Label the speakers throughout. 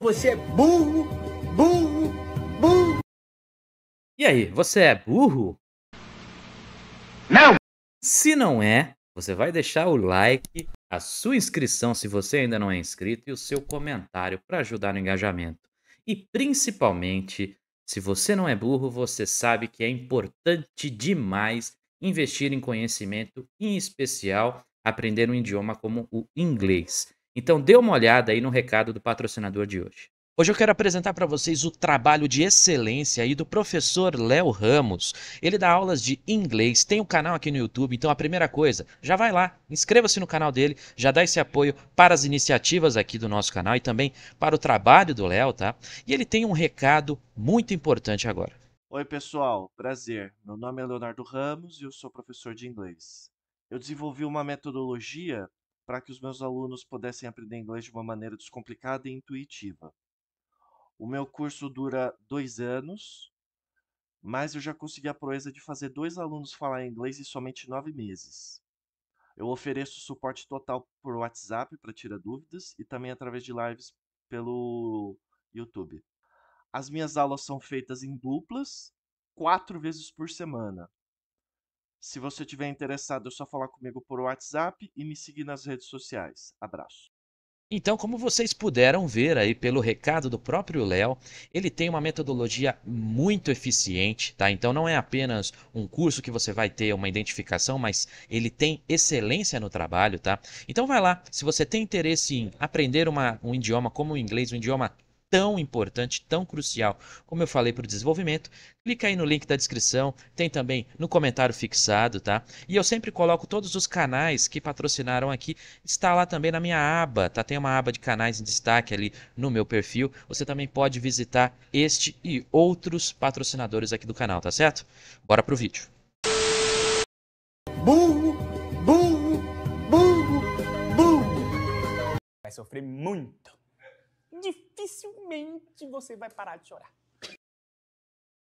Speaker 1: Você é burro, burro, burro. E aí, você é burro? Não! Se não é, você vai deixar o like, a sua inscrição se você ainda não é inscrito e o seu comentário para ajudar no engajamento. E principalmente, se você não é burro, você sabe que é importante demais investir em conhecimento, em especial aprender um idioma como o inglês. Então dê uma olhada aí no recado do patrocinador de hoje. Hoje eu quero apresentar para vocês o trabalho de excelência aí do professor Léo Ramos. Ele dá aulas de inglês, tem um canal aqui no YouTube, então a primeira coisa, já vai lá, inscreva-se no canal dele, já dá esse apoio para as iniciativas aqui do nosso canal e também para o trabalho do Léo, tá? E ele tem um recado muito importante agora. Oi, pessoal, prazer. Meu nome é Leonardo Ramos e eu sou professor de inglês. Eu desenvolvi uma metodologia para que os meus alunos pudessem aprender inglês de uma maneira descomplicada e intuitiva. O meu curso dura dois anos, mas eu já consegui a proeza de fazer dois alunos falar inglês em somente nove meses. Eu ofereço suporte total por WhatsApp para tirar dúvidas e também através de lives pelo YouTube. As minhas aulas são feitas em duplas, quatro vezes por semana. Se você tiver interessado, é só falar comigo por WhatsApp e me seguir nas redes sociais. Abraço. Então, como vocês puderam ver aí pelo recado do próprio Léo, ele tem uma metodologia muito eficiente, tá? Então não é apenas um curso que você vai ter uma identificação, mas ele tem excelência no trabalho, tá? Então vai lá, se você tem interesse em aprender uma, um idioma como o inglês, um idioma tão importante, tão crucial, como eu falei para o desenvolvimento. Clica aí no link da descrição, tem também no comentário fixado, tá? E eu sempre coloco todos os canais que patrocinaram aqui, está lá também na minha aba, tá? Tem uma aba de canais em destaque ali no meu perfil. Você também pode visitar este e outros patrocinadores aqui do canal, tá certo? Bora pro vídeo. Burro, burro, burro, burro. Vai sofrer muito dificilmente você vai parar de chorar.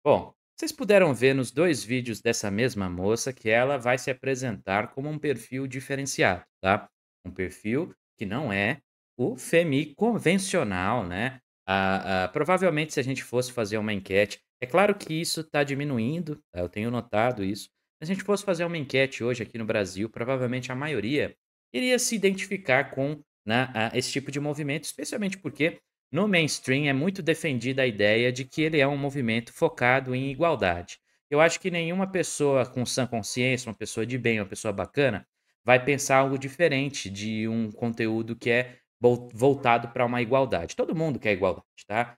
Speaker 1: Bom, vocês puderam ver nos dois vídeos dessa mesma moça que ela vai se apresentar como um perfil diferenciado, tá? Um perfil que não é o FEMI convencional, né? Ah, ah, provavelmente, se a gente fosse fazer uma enquete, é claro que isso está diminuindo, tá? eu tenho notado isso. Se a gente fosse fazer uma enquete hoje aqui no Brasil, provavelmente a maioria iria se identificar com né, esse tipo de movimento, especialmente porque no mainstream é muito defendida a ideia de que ele é um movimento focado em igualdade. Eu acho que nenhuma pessoa com sã consciência, uma pessoa de bem, uma pessoa bacana, vai pensar algo diferente de um conteúdo que é voltado para uma igualdade. Todo mundo quer igualdade, tá?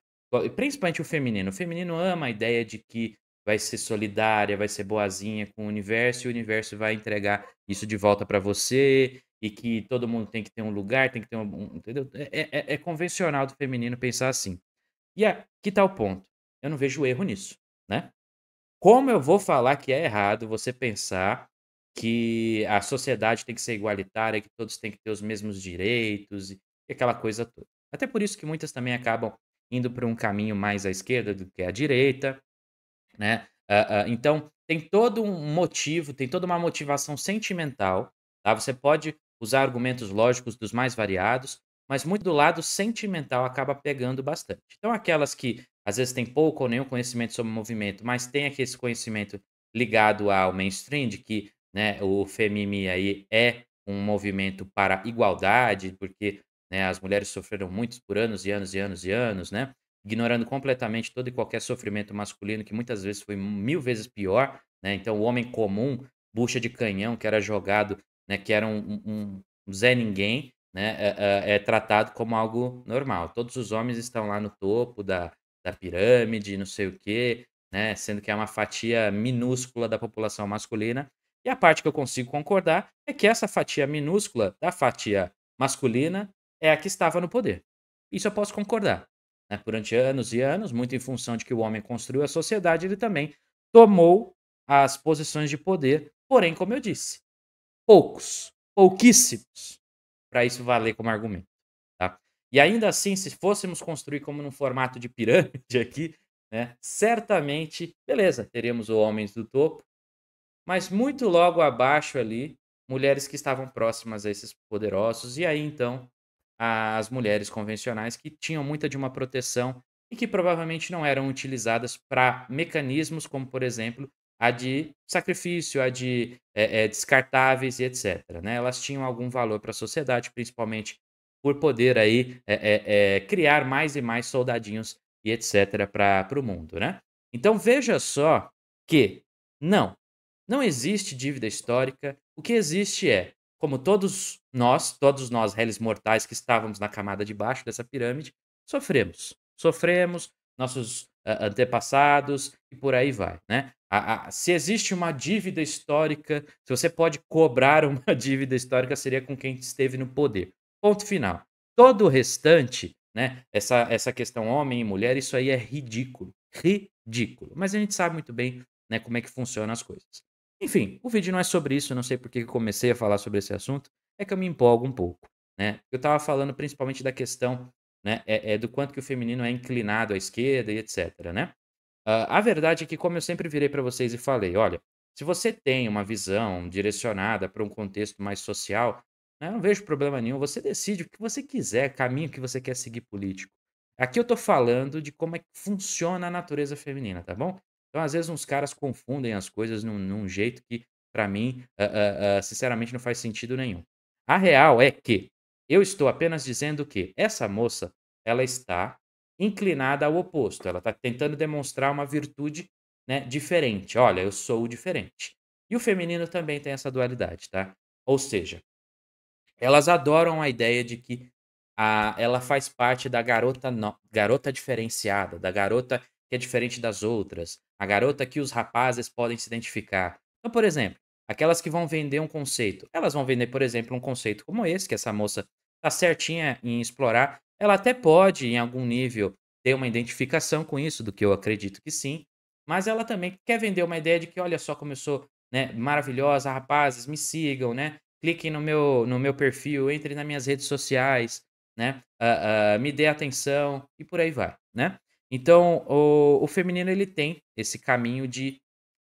Speaker 1: Principalmente o feminino. O feminino ama a ideia de que vai ser solidária, vai ser boazinha com o universo e o universo vai entregar isso de volta para você e que todo mundo tem que ter um lugar, tem que ter um. Entendeu? É, é, é, é convencional do feminino pensar assim. E que tal ponto? Eu não vejo erro nisso, né? Como eu vou falar que é errado você pensar que a sociedade tem que ser igualitária, que todos têm que ter os mesmos direitos e aquela coisa toda? Até por isso que muitas também acabam indo para um caminho mais à esquerda do que à direita, né? Uh, uh, então, tem todo um motivo, tem toda uma motivação sentimental, tá? Você pode usar argumentos lógicos dos mais variados, mas muito do lado sentimental acaba pegando bastante. Então, aquelas que às vezes têm pouco ou nenhum conhecimento sobre o movimento, mas tem aqui esse conhecimento ligado ao mainstream, de que né, o FMI aí é um movimento para igualdade, porque né, as mulheres sofreram muitos por anos e anos e anos e anos, né? ignorando completamente todo e qualquer sofrimento masculino, que muitas vezes foi mil vezes pior. Né? Então, o homem comum, bucha de canhão, que era jogado né, que era um, um, um Zé Ninguém, né, é, é, é, tratado como algo normal. Todos os homens estão lá no topo da, da pirâmide, não sei o quê, né, sendo que é uma fatia minúscula da população masculina. E a parte que eu consigo concordar é que essa fatia minúscula da fatia masculina é a que estava no poder. Isso eu posso concordar. Né? Durante anos e anos, muito em função de que o homem construiu a sociedade, ele também tomou as posições de poder. Porém, como eu disse, poucos, pouquíssimos, para isso valer como argumento. Tá? E ainda assim, se fôssemos construir como num formato de pirâmide aqui, né, certamente, beleza, teremos o Homens do Topo, mas muito logo abaixo ali, mulheres que estavam próximas a esses poderosos, e aí então as mulheres convencionais que tinham muita de uma proteção e que provavelmente não eram utilizadas para mecanismos como, por exemplo, a de sacrifício, a de é, é, descartáveis e etc. Né? Elas tinham algum valor para a sociedade, principalmente por poder aí é, criar mais e mais soldadinhos e etc. para o mundo. Né? Então veja só que não, não existe dívida histórica. O que existe é, como todos nós, todos nós, réis mortais que estávamos na camada de baixo dessa pirâmide, sofremos. Sofremos, nossos antepassados e por aí vai, né? A, a, se existe uma dívida histórica, se você pode cobrar uma dívida histórica, seria com quem esteve no poder. Ponto final. Todo o restante, né? Essa, essa questão homem e mulher, isso aí é ridículo. Ridículo. Mas a gente sabe muito bem né, como é que funcionam as coisas. Enfim, o vídeo não é sobre isso, não sei porque que comecei a falar sobre esse assunto, é que eu me empolgo um pouco. Né? Eu estava falando principalmente da questão né? É, é, do quanto que o feminino é inclinado à esquerda e etc, né? Uh, a verdade é que, como eu sempre virei para vocês e falei, olha, se você tem uma visão direcionada para um contexto mais social, né, eu não vejo problema nenhum, você decide o que você quiser, caminho que você quer seguir político. Aqui eu estou falando de como é que funciona a natureza feminina, tá bom? Então, às vezes, uns caras confundem as coisas num, num jeito que, para mim, uh, uh, sinceramente, não faz sentido nenhum. A real é que eu estou apenas dizendo que essa moça, ela está inclinada ao oposto. Ela está tentando demonstrar uma virtude né, diferente. Olha, eu sou o diferente. E o feminino também tem essa dualidade, tá? Ou seja, elas adoram a ideia de que a, ela faz parte da garota no, garota diferenciada, da garota que é diferente das outras, a garota que os rapazes podem se identificar. Então, por exemplo, aquelas que vão vender um conceito, elas vão vender, por exemplo, um conceito como esse que essa moça tá certinha em explorar. Ela até pode, em algum nível, ter uma identificação com isso, do que eu acredito que sim, mas ela também quer vender uma ideia de que, olha só, começou né, maravilhosa, rapazes, me sigam, né? Cliquem no meu, no meu perfil, entrem nas minhas redes sociais, né? Uh, uh, me dê atenção e por aí vai, né? Então, o, o feminino, ele tem esse caminho de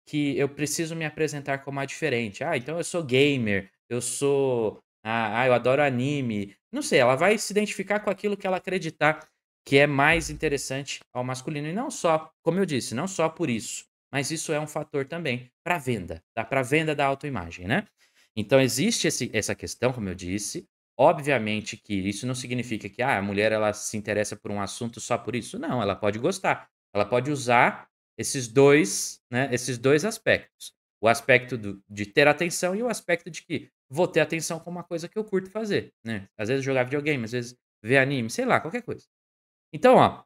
Speaker 1: que eu preciso me apresentar como a diferente. Ah, então eu sou gamer, eu sou ah, ah, eu adoro anime. Não sei, ela vai se identificar com aquilo que ela acreditar que é mais interessante ao masculino. E não só, como eu disse, não só por isso, mas isso é um fator também para venda, tá? para venda da autoimagem, né? Então existe esse, essa questão, como eu disse. Obviamente que isso não significa que ah, a mulher ela se interessa por um assunto só por isso. Não, ela pode gostar. Ela pode usar esses dois, né, esses dois aspectos. O aspecto do, de ter atenção e o aspecto de que vou ter atenção com uma coisa que eu curto fazer, né? Às vezes jogar videogame, às vezes ver anime, sei lá, qualquer coisa. Então, ó,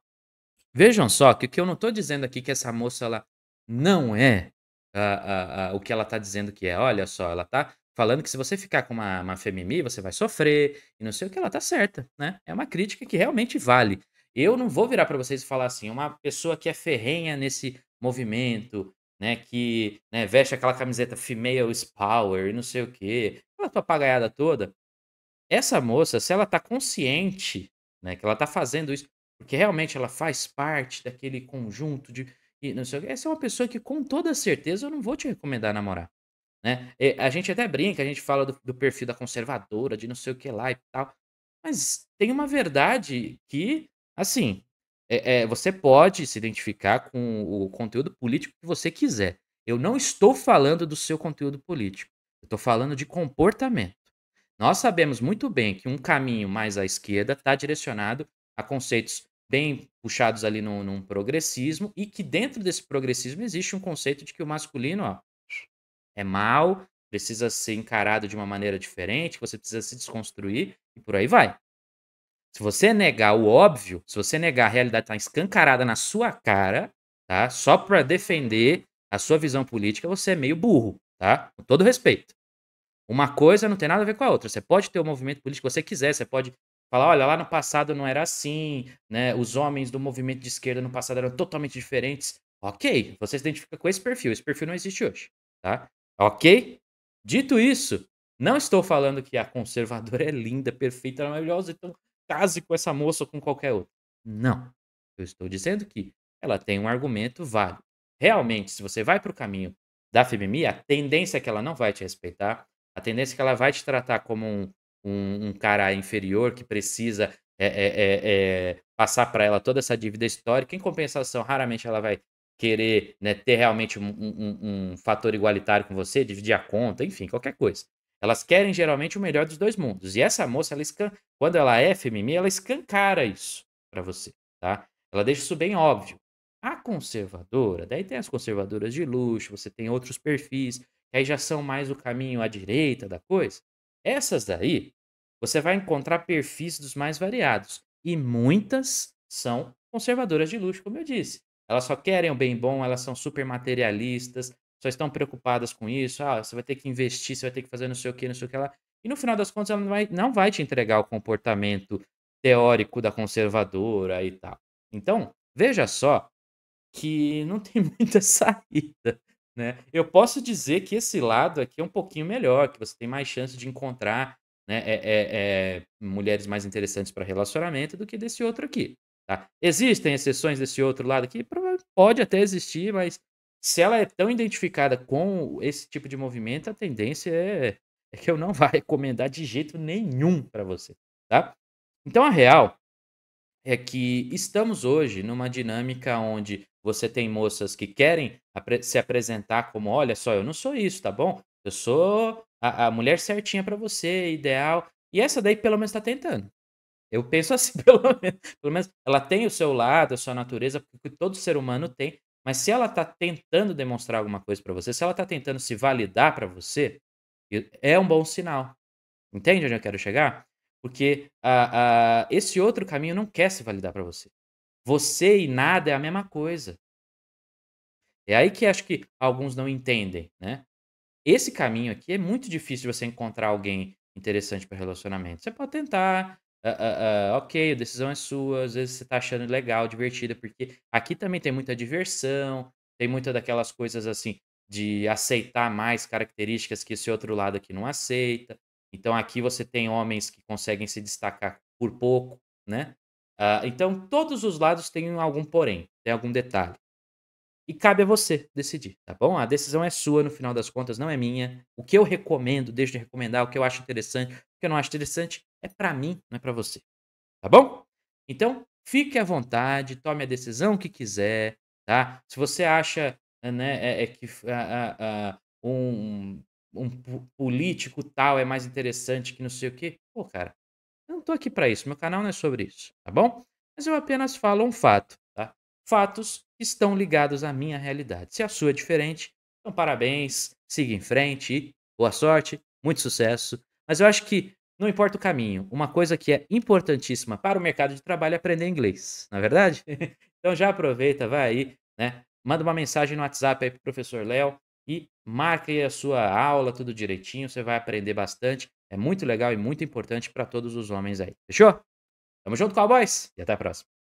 Speaker 1: vejam só que o que eu não estou dizendo aqui que essa moça ela não é uh, uh, uh, o que ela está dizendo que é. Olha só, ela está falando que se você ficar com uma, uma femimi, você vai sofrer e não sei o que, ela tá certa, né? É uma crítica que realmente vale. Eu não vou virar para vocês e falar assim, uma pessoa que é ferrenha nesse movimento, né? Que né, veste aquela camiseta female is power e não sei o quê. Aquela tua pagaiada toda. Essa moça, se ela tá consciente, né? Que ela tá fazendo isso, porque realmente ela faz parte daquele conjunto de. E não sei o quê. Essa é uma pessoa que, com toda certeza, eu não vou te recomendar namorar. Né? E a gente até brinca, a gente fala do, do perfil da conservadora, de não sei o que lá e tal. Mas tem uma verdade que, assim, é, é, você pode se identificar com o conteúdo político que você quiser. Eu não estou falando do seu conteúdo político. Eu estou falando de comportamento. Nós sabemos muito bem que um caminho mais à esquerda está direcionado a conceitos bem puxados ali num, num, progressismo e que dentro desse progressismo existe um conceito de que o masculino ó, é mal, precisa ser encarado de uma maneira diferente, você precisa se desconstruir e por aí vai. Se você negar o óbvio, se você negar a realidade estar está escancarada na sua cara, tá? Só para defender a sua visão política, você é meio burro, tá? Com todo respeito. Uma coisa não tem nada a ver com a outra. Você pode ter o movimento político que você quiser, você pode falar, olha, lá no passado não era assim, né? Os homens do movimento de esquerda no passado eram totalmente diferentes. Ok, você se identifica com esse perfil, esse perfil não existe hoje, tá? Ok? Dito isso, não estou falando que a conservadora é linda, perfeita, maravilhosa, então case com essa moça ou com qualquer outra. Não. Eu estou dizendo que ela tem um argumento válido. Realmente, se você vai para o caminho da FMI, a tendência é que ela não vai te respeitar, a tendência é que ela vai te tratar como um, um, um cara inferior que precisa é, é, é, passar para ela toda essa dívida histórica. Em compensação, raramente ela vai querer né, ter realmente um, um, um, fator igualitário com você, dividir a conta, enfim, qualquer coisa. Elas querem geralmente o melhor dos dois mundos. E essa moça, ela escan... quando ela é FMI, ela escancara isso para você, tá? Ela deixa isso bem óbvio. A conservadora, daí tem as conservadoras de luxo, você tem outros perfis, que aí já são mais o caminho à direita da coisa. Essas daí, você vai encontrar perfis dos mais variados. E muitas são conservadoras de luxo, como eu disse. Elas só querem o bem bom, elas são super materialistas, só estão preocupadas com isso, ah, você vai ter que investir, você vai ter que fazer não sei o que, não sei o que lá. E no final das contas, ela não vai, não vai te entregar o comportamento teórico da conservadora e tal. Então, veja só que não tem muita saída. Né? Eu posso dizer que esse lado aqui é um pouquinho melhor, que você tem mais chance de encontrar né, é, é, é, mulheres mais interessantes para relacionamento do que desse outro aqui. Tá? Existem exceções desse outro lado aqui? Pode até existir, mas se ela é tão identificada com esse tipo de movimento, a tendência é, é que eu não vá recomendar de jeito nenhum para você, tá? Então a real é que estamos hoje numa dinâmica onde você tem moças que querem se apresentar como, olha só, eu não sou isso, tá bom? Eu sou a, a mulher certinha para você, ideal. E essa daí pelo menos está tentando. Eu penso assim, pelo menos, pelo menos ela tem o seu lado, a sua natureza, que todo ser humano tem, mas se ela está tentando demonstrar alguma coisa para você, se ela está tentando se validar para você, é um bom sinal. Entende onde eu quero chegar? Porque uh, uh, esse outro caminho não quer se validar para você. Você e nada é a mesma coisa. É aí que acho que alguns não entendem, né? Esse caminho aqui é muito difícil de você encontrar alguém interessante para relacionamento. Você pode tentar, Uh, uh, uh, ok, a decisão é sua, às vezes você tá achando legal, divertida, porque aqui também tem muita diversão, tem muita daquelas coisas assim de aceitar mais características que esse outro lado aqui não aceita. Então aqui você tem homens que conseguem se destacar por pouco, né? então todos os lados têm algum porém, tem algum detalhe. E cabe a você decidir, tá bom? A decisão é sua, no final das contas, não é minha. O que eu recomendo, deixo de recomendar, o que eu acho interessante, o que eu não acho interessante, é para mim, não é para você. Tá bom? Então, fique à vontade, tome a decisão que quiser, tá? Se você acha eh, né, é, é que a, a, um, um político tal é mais interessante que não sei o quê, pô, cara, eu não tô aqui para isso, meu canal não é sobre isso, tá bom? Mas eu apenas falo um fato, tá? Fatos estão ligados à minha realidade. Se a sua é diferente, então parabéns, siga em frente, boa sorte, muito sucesso. Mas eu acho que não importa o caminho, uma coisa que é importantíssima para o mercado de trabalho é aprender inglês, na é verdade? então já aproveita, vai aí, né? Manda uma mensagem no WhatsApp aí pro professor Léo e marca aí a sua aula tudo direitinho, você vai aprender bastante. É muito legal e muito importante para todos os homens aí. Fechou? Tamo junto, cowboys, e até a próxima.